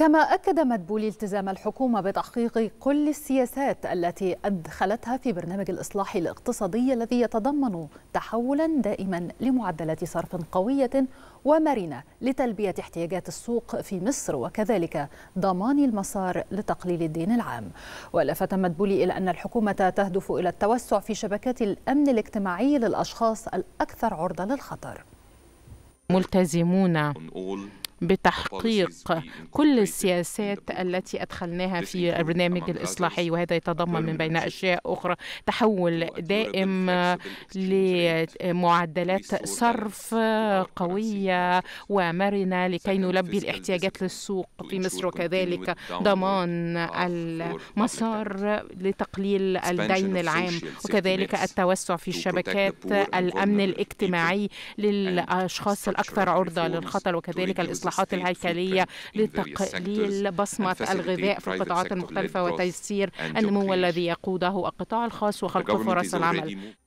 كما أكد مدبولي التزام الحكومة بتحقيق كل السياسات التي أدخلتها في برنامج الإصلاح الاقتصادي الذي يتضمن تحولا دائما لمعدلات صرف قوية ومرنة لتلبية احتياجات السوق في مصر وكذلك ضمان المسار لتقليل الدين العام ولفت مدبولي إلى أن الحكومة تهدف إلى التوسع في شبكات الأمن الاجتماعي للأشخاص الأكثر عرضة للخطر ملتزمون بتحقيق كل السياسات التي أدخلناها في البرنامج الإصلاحي وهذا يتضمن من بين أشياء أخرى تحول دائم لمعدلات صرف قوية ومرنة لكي نلبي الاحتياجات للسوق في مصر وكذلك ضمان المسار لتقليل الدين العام وكذلك التوسع في شبكات الأمن الاجتماعي للأشخاص الأكثر عرضة للخطر وكذلك الإصلاح الإصلاحات الهيكلية لتقليل بصمة الغذاء في القطاعات المختلفة وتيسير النمو الذي يقوده القطاع الخاص وخلق فرص العمل